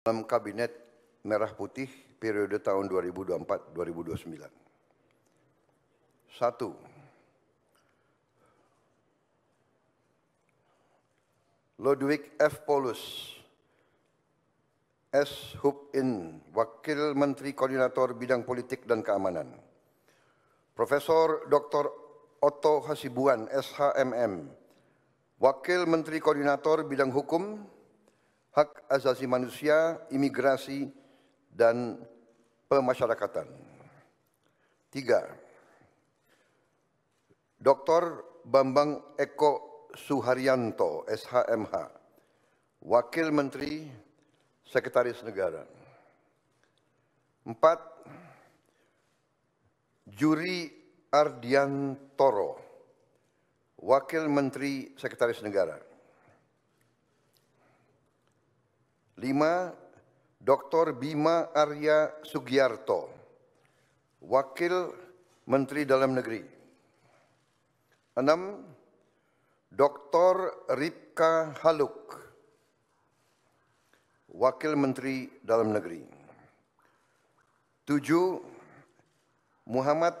dalam kabinet merah putih periode tahun 2024-2029. Satu, Ludwig F. Paulus, S. Hubin, Wakil Menteri Koordinator Bidang Politik dan Keamanan. Profesor Dr. Otto Hasibuan, SHMM, Wakil Menteri Koordinator Bidang Hukum, hak asasi manusia, imigrasi, dan pemasyarakatan. Tiga, Dr. Bambang Eko Suharyanto, SHMH, Wakil Menteri Sekretaris Negara. Empat, Juri Ardiantoro, Wakil Menteri Sekretaris Negara. 5. Dr. Bima Arya Sugiyarto, Wakil Menteri Dalam Negeri. 6. Dr. Ripka Haluk, Wakil Menteri Dalam Negeri. 7. Muhammad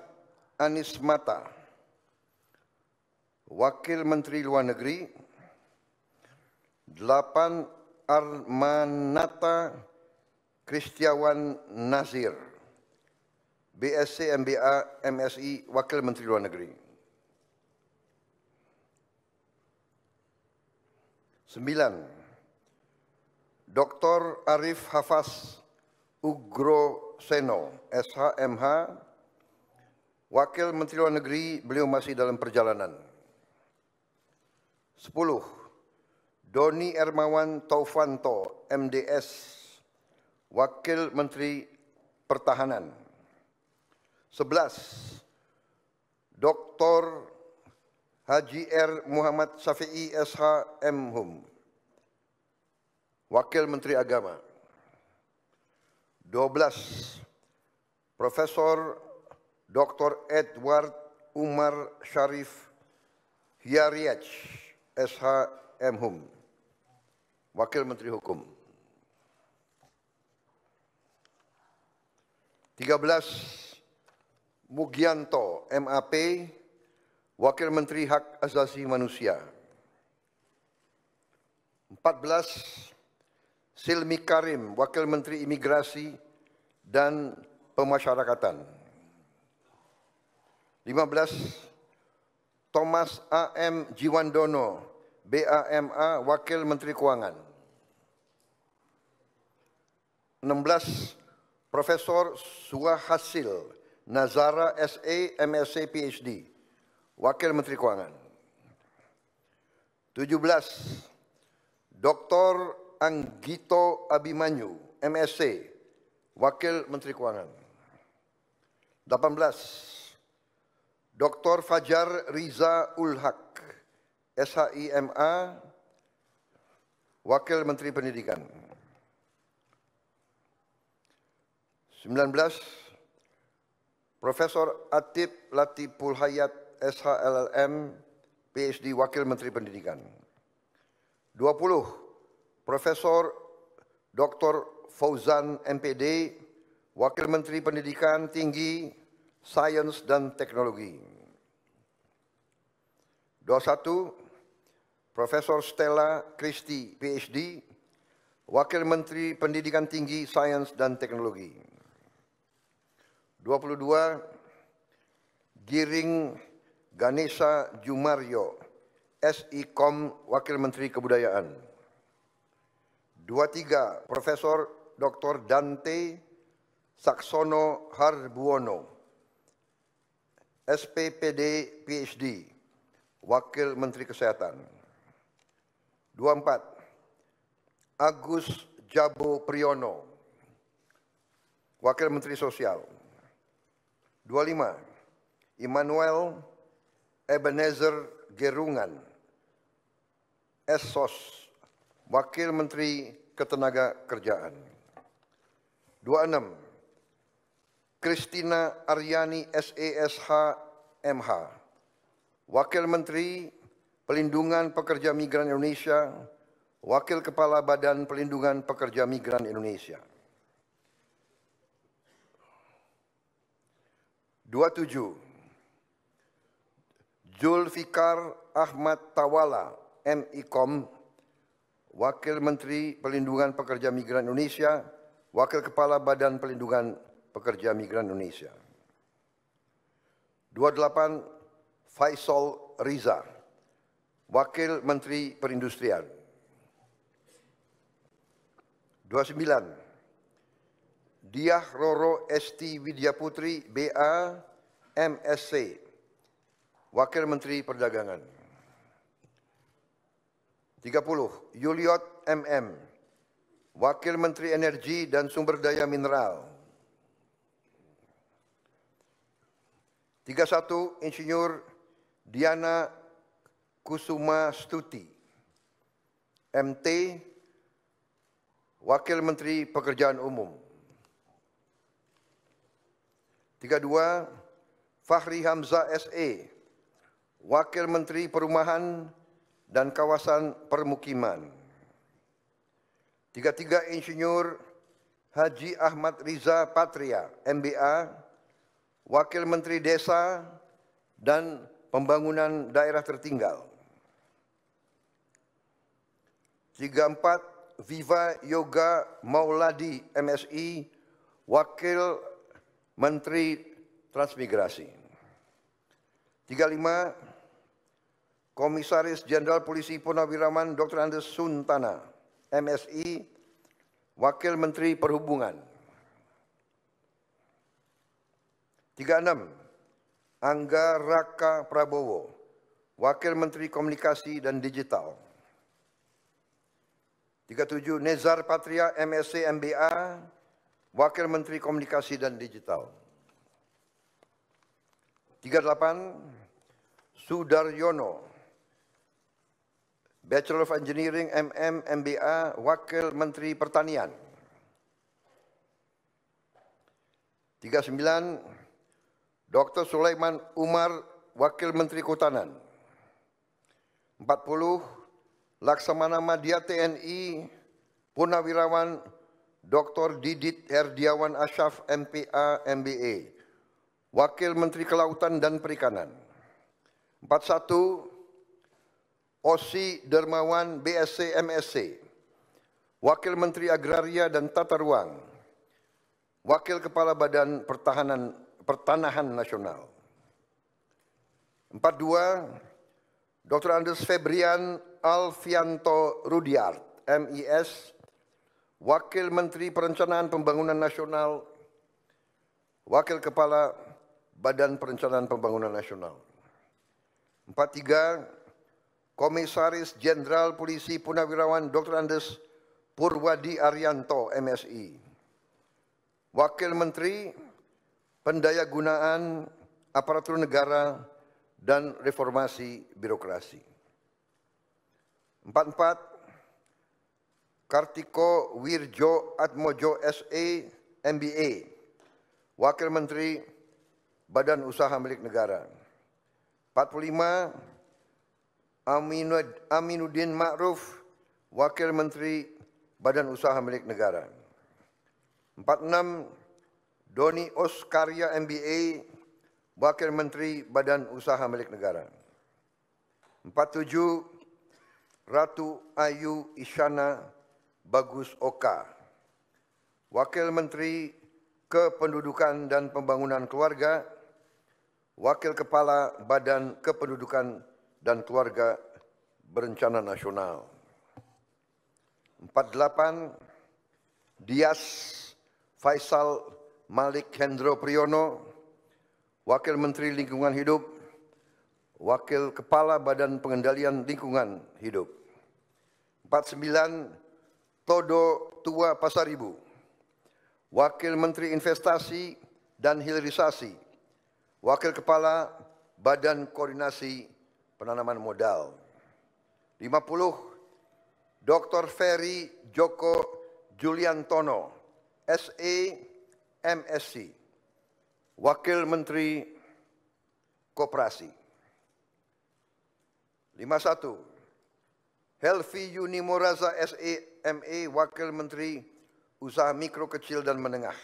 Anis Mata, Wakil Menteri Luar Negeri. 8. Armanata Kristiawan Nazir, BSc MBA MSI Wakil Menteri Luar Negeri. 9. Dr. Arif Hafaz Ugro Seno, SHMH, Wakil Menteri Luar Negeri, beliau masih dalam perjalanan. 10. Doni Ermawan Taufanto, MDS, Wakil Menteri Pertahanan. 11. Dr. Haji R. Muhammad Safii, SH Hum, Wakil Menteri Agama. 12. Profesor Dr. Edward Umar Sharif Hiariaj SH Hum. Wakil Menteri Hukum. 13 Mugianto MAP Wakil Menteri Hak Asasi Manusia. 14 Silmi Karim Wakil Menteri Imigrasi dan Pemasyarakatan. 15 Thomas A.M. Jiwandono, BAMA, Wakil Menteri Keuangan. 16 Profesor Suhasil Nazara SA MSc PhD Wakil Menteri Keuangan 17 Dr. Anggito Abimanyu MSc Wakil Menteri Keuangan 18 Dr. Fajar Riza Ulhak SHIMA Wakil Menteri Pendidikan 19 Profesor Atip Latipul Hayat SHLLM PhD Wakil Menteri Pendidikan 20 Profesor Dr. Fauzan MPD Wakil Menteri Pendidikan Tinggi Sains dan Teknologi 21 Profesor Stella Christie PhD Wakil Menteri Pendidikan Tinggi Sains dan Teknologi 22 Giring Ganesa Jumario SIKOM Wakil Menteri Kebudayaan 23 Profesor Dr. Dante Saksono Harbuono SPPD PhD Wakil Menteri Kesehatan 24 Agus Jabo Priyono Wakil Menteri Sosial 25. Immanuel Ebenezer Gerungan. Esos, Wakil Menteri Ketenaga Kerjaan. 26. Kristina Aryani SESH MH. Wakil Menteri Pelindungan Pekerja Migran Indonesia, Wakil Kepala Badan Pelindungan Pekerja Migran Indonesia. 27. Julfikar Ahmad Tawala, MIKOM, Wakil Menteri Pelindungan Pekerja Migran Indonesia, Wakil Kepala Badan Pelindungan Pekerja Migran Indonesia. 28 Faisal Riza, Wakil Menteri Perindustrian. 29 Diah Roro ST Widya Putri BA MSC Wakil Menteri Perdagangan 30 Yuliot MM Wakil Menteri Energi dan Sumber Daya Mineral 31 Insinyur Diana Kusuma Stuti MT Wakil Menteri Pekerjaan Umum 32 Fahri Hamzah SE Wakil Menteri Perumahan dan Kawasan Permukiman 33 Insinyur Haji Ahmad Riza Patria MBA Wakil Menteri Desa dan Pembangunan Daerah Tertinggal 34 Viva Yoga Mauladi MSI Wakil Menteri Transmigrasi. 35 Komisaris Jenderal Polisi Purnawirawan Dr. Andes Suntana, MSI, Wakil Menteri Perhubungan. 36 Angga Raka Prabowo, Wakil Menteri Komunikasi dan Digital. 37 Nezar Patria MSc MBA Wakil Menteri Komunikasi dan Digital. 38 Sudaryono Bachelor of Engineering MM MBA Wakil Menteri Pertanian 39 Dr. Sulaiman Umar Wakil Menteri Kehutanan 40 Laksamana Madya TNI Purnawirawan. Dr. Didit Herdiawan Asyaf MPA MBA, Wakil Menteri Kelautan dan Perikanan. 41 Osi Dermawan BSc MSc, Wakil Menteri Agraria dan Tata Ruang, Wakil Kepala Badan Pertahanan Pertanahan Nasional. 42 Dr. Andes Febrian Alfianto Rudiart, MIS, Wakil Menteri Perencanaan Pembangunan Nasional, Wakil Kepala Badan Perencanaan Pembangunan Nasional. 43 Komisaris Jenderal Polisi Punawirawan Dr. Andes Purwadi Arianto MSI. Wakil Menteri Pendayagunaan Aparatur Negara dan Reformasi Birokrasi. 44 Kartiko Wirjo Atmojo SA MBA, Wakil Menteri Badan Usaha Milik Negara. 45 Aminuddin Ma'ruf, Wakil Menteri Badan Usaha Milik Negara. 46 Doni Oskarya MBA, Wakil Menteri Badan Usaha Milik Negara. 47 Ratu Ayu Isyana Bagus Oka. Wakil Menteri Kependudukan dan Pembangunan Keluarga, Wakil Kepala Badan Kependudukan dan Keluarga Berencana Nasional. 48 Dias Faisal Malik Hendro Priyono, Wakil Menteri Lingkungan Hidup, Wakil Kepala Badan Pengendalian Lingkungan Hidup. 49 Todo Tua Pasaribu, Wakil Menteri Investasi dan Hilirisasi, Wakil Kepala Badan Koordinasi Penanaman Modal. 50 Dr. Ferry Joko Juliantono, S.E. MSc, Wakil Menteri Koperasi. 51 Helvi Yuni Moraza SEME e, Wakil Menteri Usaha Mikro Kecil dan Menengah.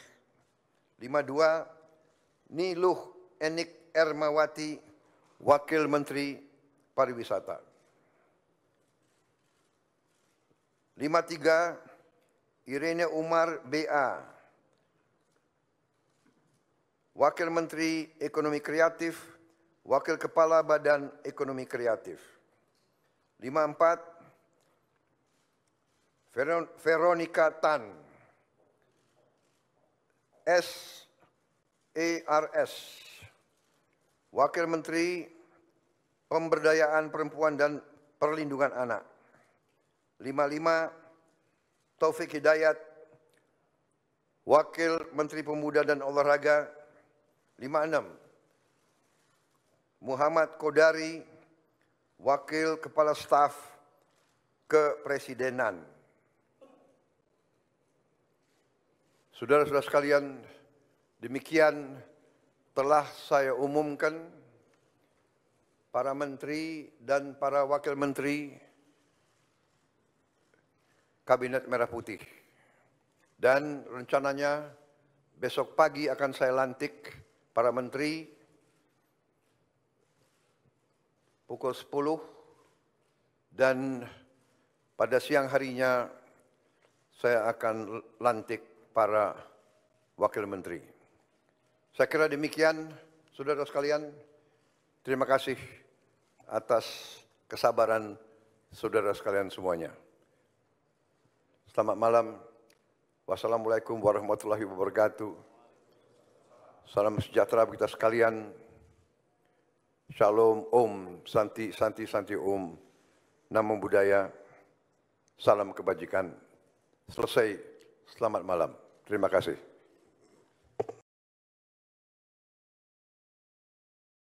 52 Niluh Enik Ermawati Wakil Menteri Pariwisata. 53 Irene Umar BA Wakil Menteri Ekonomi Kreatif, Wakil Kepala Badan Ekonomi Kreatif. 54 Veronica Tan, S. S. Wakil Menteri Pemberdayaan Perempuan dan Perlindungan Anak. 55 Taufik Hidayat Wakil Menteri Pemuda dan Olahraga 56 Muhammad Kodari Wakil Kepala Staf Kepresidenan Saudara-saudara sekalian, demikian telah saya umumkan para menteri dan para wakil menteri Kabinet Merah Putih. Dan rencananya besok pagi akan saya lantik para menteri pukul 10 dan pada siang harinya saya akan lantik para wakil menteri. Saya kira demikian, saudara sekalian. Terima kasih atas kesabaran saudara sekalian semuanya. Selamat malam. Wassalamualaikum warahmatullahi wabarakatuh. Salam sejahtera bagi kita sekalian. Shalom Om, Santi, Santi, Santi Om. Namo Buddhaya. Salam kebajikan. Selesai. Selamat malam. Terima kasih.